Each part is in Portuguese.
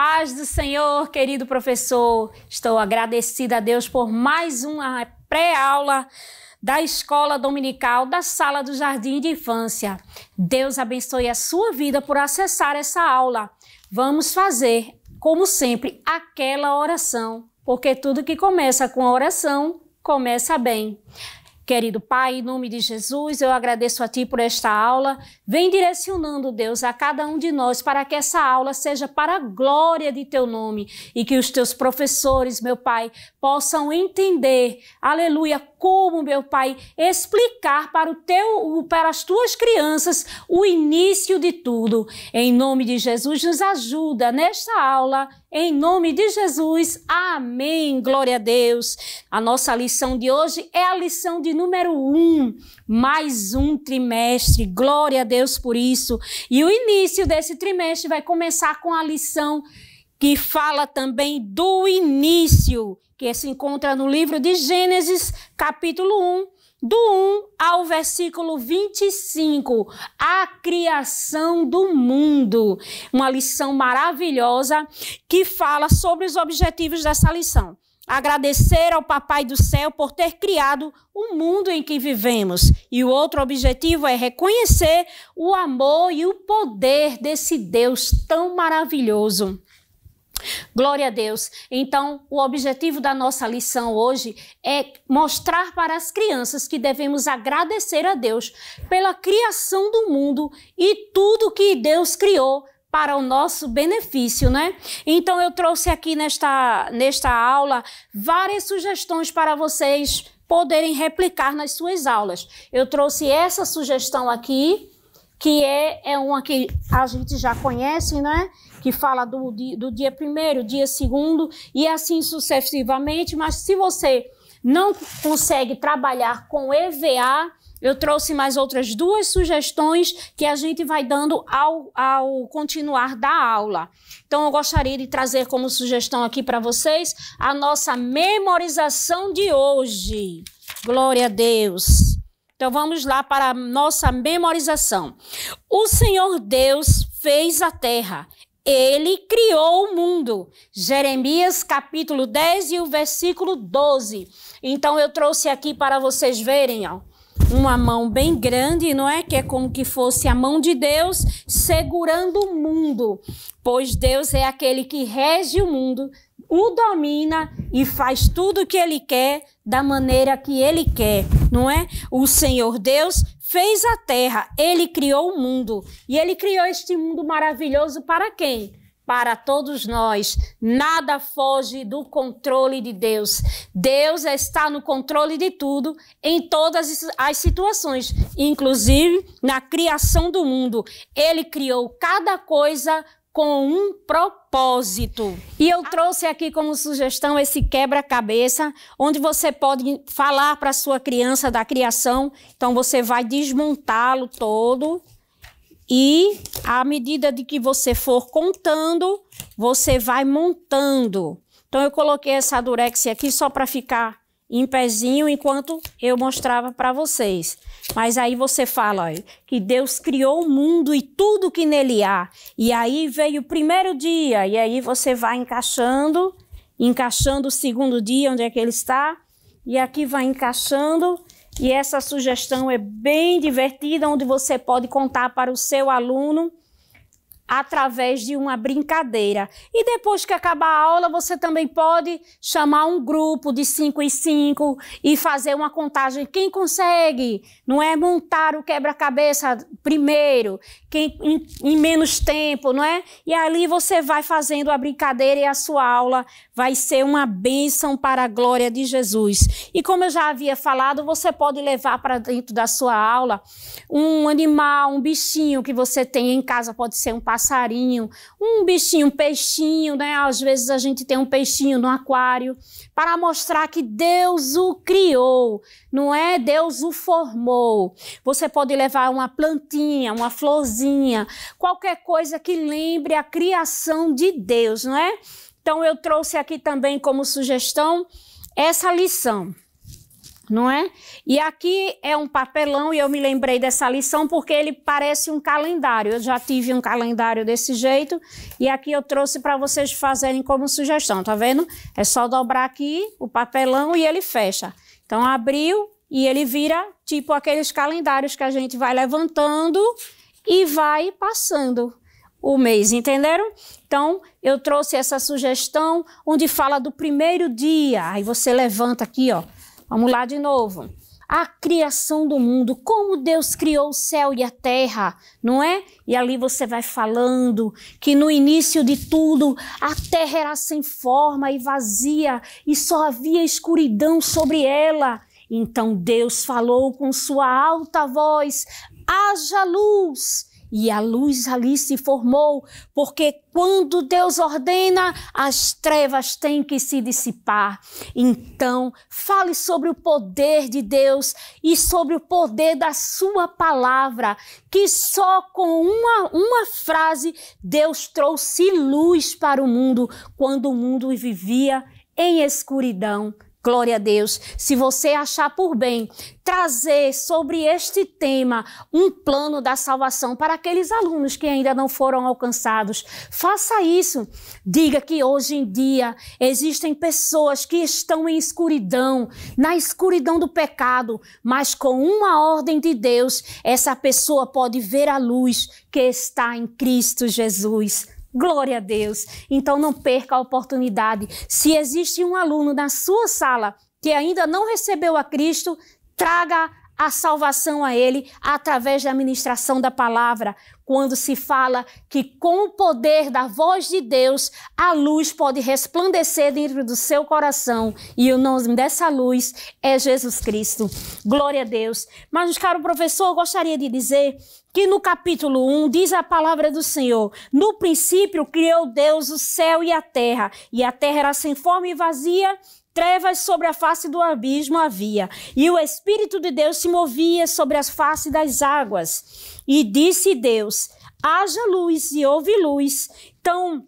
Paz do Senhor, querido professor. Estou agradecida a Deus por mais uma pré-aula da escola dominical da sala do jardim de infância. Deus abençoe a sua vida por acessar essa aula. Vamos fazer, como sempre, aquela oração, porque tudo que começa com oração começa bem. Querido Pai, em nome de Jesus, eu agradeço a Ti por esta aula. Vem direcionando, Deus, a cada um de nós para que essa aula seja para a glória de Teu nome e que os Teus professores, meu Pai, possam entender, aleluia, como, meu Pai, explicar para, o teu, para as tuas crianças o início de tudo. Em nome de Jesus, nos ajuda nesta aula. Em nome de Jesus, amém. Glória a Deus. A nossa lição de hoje é a lição de número um, mais um trimestre. Glória a Deus por isso. E o início desse trimestre vai começar com a lição que fala também do início, que se encontra no livro de Gênesis, capítulo 1, do 1 ao versículo 25, a criação do mundo. Uma lição maravilhosa que fala sobre os objetivos dessa lição. Agradecer ao Papai do Céu por ter criado o mundo em que vivemos. E o outro objetivo é reconhecer o amor e o poder desse Deus tão maravilhoso. Glória a Deus. Então, o objetivo da nossa lição hoje é mostrar para as crianças que devemos agradecer a Deus pela criação do mundo e tudo que Deus criou para o nosso benefício, né? Então eu trouxe aqui nesta nesta aula várias sugestões para vocês poderem replicar nas suas aulas. Eu trouxe essa sugestão aqui, que é, é uma que a gente já conhece, né? que fala do, do dia primeiro, dia segundo e assim sucessivamente, mas se você não consegue trabalhar com EVA, eu trouxe mais outras duas sugestões que a gente vai dando ao, ao continuar da aula. Então, eu gostaria de trazer como sugestão aqui para vocês a nossa memorização de hoje. Glória a Deus. Então vamos lá para a nossa memorização. O Senhor Deus fez a terra. Ele criou o mundo. Jeremias capítulo 10 e o versículo 12. Então eu trouxe aqui para vocês verem, ó, uma mão bem grande, não é? Que é como que fosse a mão de Deus segurando o mundo, pois Deus é aquele que rege o mundo o domina e faz tudo o que ele quer da maneira que ele quer, não é? O Senhor Deus fez a terra, ele criou o mundo e ele criou este mundo maravilhoso para quem? Para todos nós, nada foge do controle de Deus. Deus está no controle de tudo, em todas as situações, inclusive na criação do mundo. Ele criou cada coisa com um propósito propósito. E eu trouxe aqui como sugestão esse quebra-cabeça, onde você pode falar para sua criança da criação. Então você vai desmontá-lo todo e à medida de que você for contando, você vai montando. Então eu coloquei essa durex aqui só para ficar em pezinho enquanto eu mostrava para vocês. Mas aí você fala ó, que Deus criou o mundo e tudo que nele há. E aí veio o primeiro dia, e aí você vai encaixando, encaixando o segundo dia, onde é que ele está, e aqui vai encaixando. E essa sugestão é bem divertida, onde você pode contar para o seu aluno através de uma brincadeira. E depois que acabar a aula, você também pode chamar um grupo de 5 e 5 e fazer uma contagem. Quem consegue, não é montar o quebra-cabeça primeiro, quem em, em, menos tempo, não é? E ali você vai fazendo a brincadeira e a sua aula vai ser uma bênção para a glória de Jesus. E como eu já havia falado, você pode levar para dentro da sua aula um animal, um bichinho que você tem em casa, pode ser um passarinho, um bichinho, um peixinho, né? Às vezes a gente tem um peixinho no aquário, para mostrar que Deus o criou, não é? Deus o formou. Você pode levar uma plantinha, uma florzinha, qualquer coisa que lembre a criação de Deus, não é? Então eu trouxe aqui também como sugestão essa lição não é? E aqui é um papelão e eu me lembrei dessa lição porque ele parece um calendário. Eu já tive um calendário desse jeito e aqui eu trouxe para vocês fazerem como sugestão, tá vendo? É só dobrar aqui o papelão e ele fecha. Então abriu e ele vira tipo aqueles calendários que a gente vai levantando e vai passando o mês, entenderam? Então, eu trouxe essa sugestão onde fala do primeiro dia. Aí você levanta aqui, ó Vamos lá de novo. A criação do mundo, como Deus criou o céu e a terra, não é? E ali você vai falando que no início de tudo a terra era sem forma e vazia e só havia escuridão sobre ela. Então Deus falou com sua alta voz: haja luz e a luz ali se formou, porque quando Deus ordena, as trevas têm que se dissipar. Então, fale sobre o poder de Deus e sobre o poder da Sua palavra, que só com uma, uma frase Deus trouxe luz para o mundo quando o mundo vivia em escuridão. Glória a Deus. Se você achar por bem trazer sobre este tema um plano da salvação para aqueles alunos que ainda não foram alcançados, faça isso. Diga que hoje em dia existem pessoas que estão em escuridão, na escuridão do pecado, mas com uma ordem de Deus, essa pessoa pode ver a luz que está em Cristo Jesus. Glória a Deus! Então não perca a oportunidade. Se existe um aluno na sua sala que ainda não recebeu a Cristo, traga a salvação a Ele através da ministração da palavra, quando se fala que com o poder da voz de Deus, a luz pode resplandecer dentro do seu coração e o nome dessa luz é Jesus Cristo. Glória a Deus. Mas, caro professor, eu gostaria de dizer que no capítulo 1 diz a palavra do Senhor: No princípio criou Deus o céu e a terra, e a terra era sem forma e vazia Trevas sobre a face do abismo havia, e o Espírito de Deus se movia sobre as faces das águas. E disse Deus: haja luz, e houve luz. Então,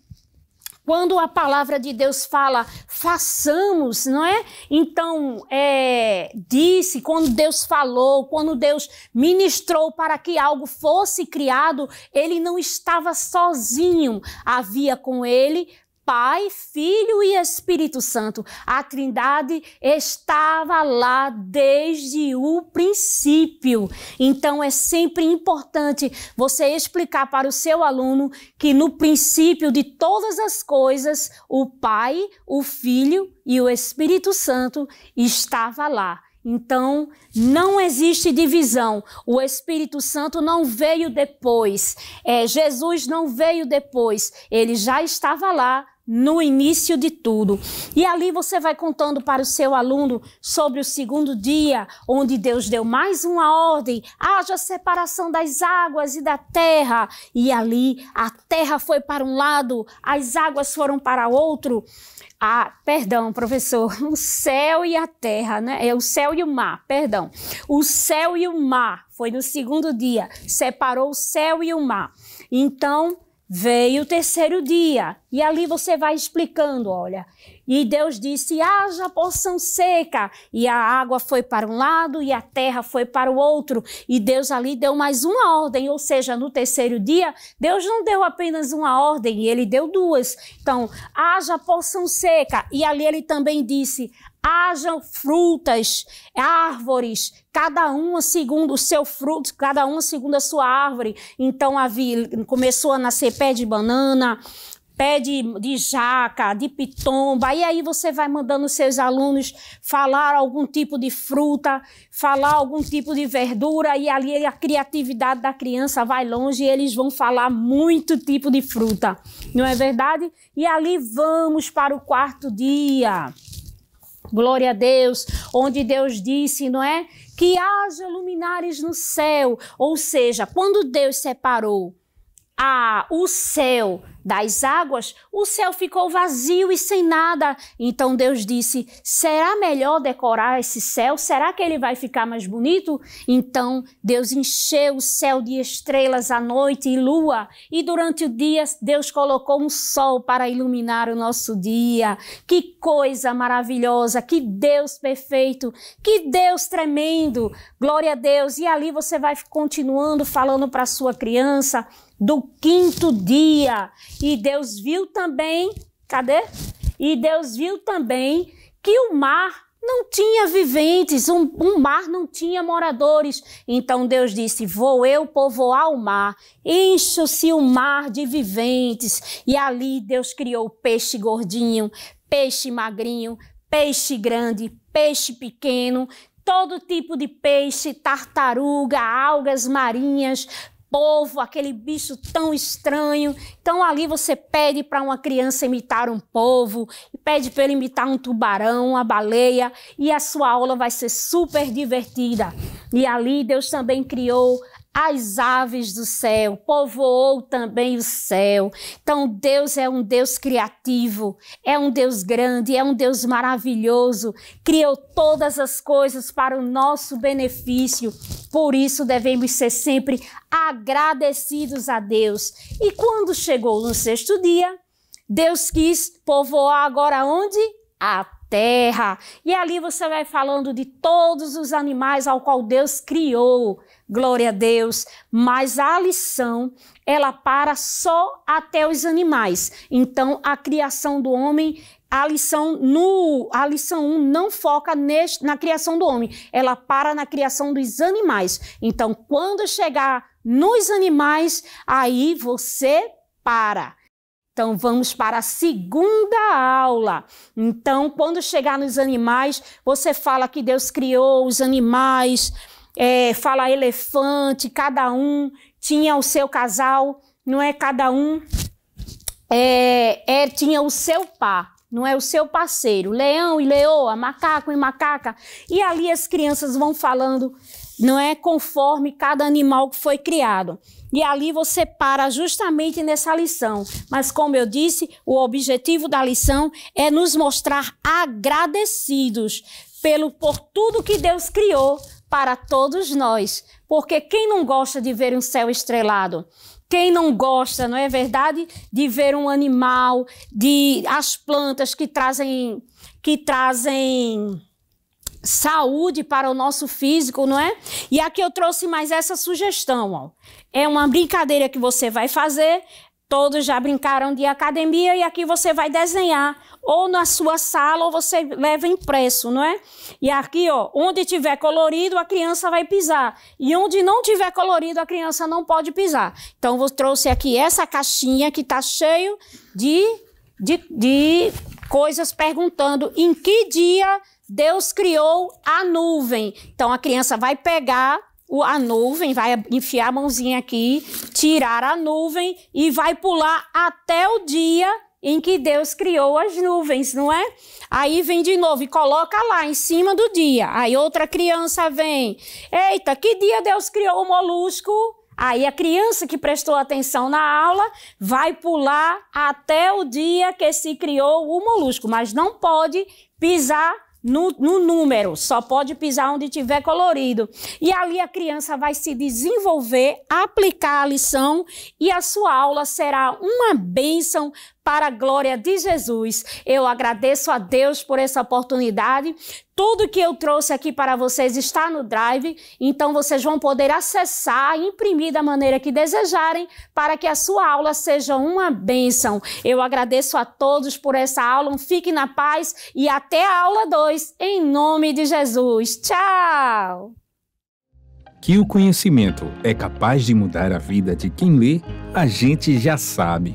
quando a palavra de Deus fala, façamos, não é? Então, é, disse, quando Deus falou, quando Deus ministrou para que algo fosse criado, ele não estava sozinho, havia com ele Pai, Filho e Espírito Santo. A Trindade estava lá desde o princípio. Então é sempre importante você explicar para o seu aluno que no princípio de todas as coisas, o Pai, o Filho e o Espírito Santo estava lá. Então, não existe divisão. O Espírito Santo não veio depois. É, Jesus não veio depois. Ele já estava lá no início de tudo. E ali você vai contando para o seu aluno sobre o segundo dia, onde Deus deu mais uma ordem: haja separação das águas e da terra. E ali a terra foi para um lado, as águas foram para outro. Ah, perdão, professor, o céu e a terra, né? É o céu e o mar, perdão. O céu e o mar foi no segundo dia, separou o céu e o mar. Então, Veio o terceiro dia, e ali você vai explicando, olha. E Deus disse: haja porção seca, e a água foi para um lado e a terra foi para o outro. E Deus ali deu mais uma ordem, ou seja, no terceiro dia, Deus não deu apenas uma ordem, ele deu duas. Então, haja porção seca, e ali ele também disse: hajam frutas, árvores, cada uma segundo o seu fruto, cada uma segundo a sua árvore. Então havia, começou a nascer pé de banana, pé de, de, jaca, de pitomba, e aí você vai mandando os seus alunos falar algum tipo de fruta, falar algum tipo de verdura, e ali a criatividade da criança vai longe e eles vão falar muito tipo de fruta, não é verdade? E ali vamos para o quarto dia. Glória a Deus, onde Deus disse, não é? Que haja luminares no céu. Ou seja, quando Deus separou a, ah, o céu das águas, o céu ficou vazio e sem nada. Então Deus disse: será melhor decorar esse céu? Será que ele vai ficar mais bonito? Então Deus encheu o céu de estrelas à noite e lua, e durante o dia Deus colocou um sol para iluminar o nosso dia. Que coisa maravilhosa! Que Deus perfeito! Que Deus tremendo! Glória a Deus! E ali você vai continuando falando para sua criança do quinto dia. E Deus viu também, cadê? E Deus viu também que o mar não tinha viventes, um, um, mar não tinha moradores. Então Deus disse: Vou eu povoar o mar, encho-se o mar de viventes. E ali Deus criou peixe gordinho, peixe magrinho, peixe grande, peixe pequeno, todo tipo de peixe, tartaruga, algas marinhas, povo, aquele bicho tão estranho. Então ali você pede para uma criança imitar um povo, pede para ele imitar um tubarão, uma baleia, e a sua aula vai ser super divertida. E ali Deus também criou as aves do céu, povoou também o céu. Então, Deus é um Deus criativo, é um Deus grande, é um Deus maravilhoso, criou todas as coisas para o nosso benefício. Por isso, devemos ser sempre agradecidos a Deus. E quando chegou no sexto dia, Deus quis povoar agora onde? A terra. E ali você vai falando de todos os animais ao qual Deus criou. Glória a Deus. Mas a lição, ela para só até os animais. Então, a criação do homem a lição no a lição 1 um não foca neste, na criação do homem, ela para na criação dos animais. Então, quando chegar nos animais, aí você para. Então vamos para a segunda aula. Então, quando chegar nos animais, você fala que Deus criou os animais, é, fala elefante, cada um tinha o seu casal, não é cada um é, é, tinha o seu par, não é o seu parceiro, leão e leoa, macaco e macaca. E ali as crianças vão falando não é conforme cada animal que foi criado. E ali você para justamente nessa lição. Mas como eu disse, o objetivo da lição é nos mostrar agradecidos pelo por tudo que Deus criou para todos nós. Porque quem não gosta de ver um céu estrelado? Quem não gosta, não é verdade, de ver um animal, de as plantas que trazem que trazem saúde para o nosso físico, não é? E aqui eu trouxe mais essa sugestão, ó. É uma brincadeira que você vai fazer. Todos já brincaram de academia e aqui você vai desenhar ou na sua sala ou você leva impresso, não é? E aqui, ó, onde tiver colorido, a criança vai pisar. E onde não tiver colorido, a criança não pode pisar. Então, eu trouxe aqui essa caixinha que está cheio de, de, de coisas perguntando em que dia Deus criou a nuvem. Então a criança vai pegar a nuvem, vai enfiar a mãozinha aqui, tirar a nuvem e vai pular até o dia em que Deus criou as nuvens, não é? Aí vem de novo e coloca lá em cima do dia. Aí outra criança vem. Eita, que dia Deus criou o molusco? Aí a criança que prestou atenção na aula vai pular até o dia que se criou o molusco, mas não pode pisar no, no, número, só pode pisar onde tiver colorido. E ali a criança vai se desenvolver, aplicar a lição e a sua aula será uma bênção para a glória de Jesus. Eu agradeço a Deus por essa oportunidade. Tudo que eu trouxe aqui para vocês está no Drive, então vocês vão poder acessar e imprimir da maneira que desejarem para que a sua aula seja uma bênção. Eu agradeço a todos por essa aula, Fiquem fique na paz e até a aula 2, em nome de Jesus. Tchau! Que o conhecimento é capaz de mudar a vida de quem lê, a gente já sabe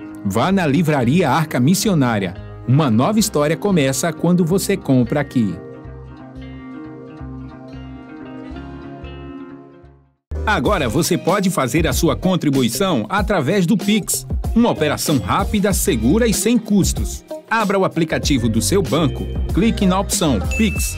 Vá na Livraria Arca Missionária. Uma nova história começa quando você compra aqui. Agora você pode fazer a sua contribuição através do Pix, uma operação rápida, segura e sem custos. Abra o aplicativo do seu banco, clique na opção Pix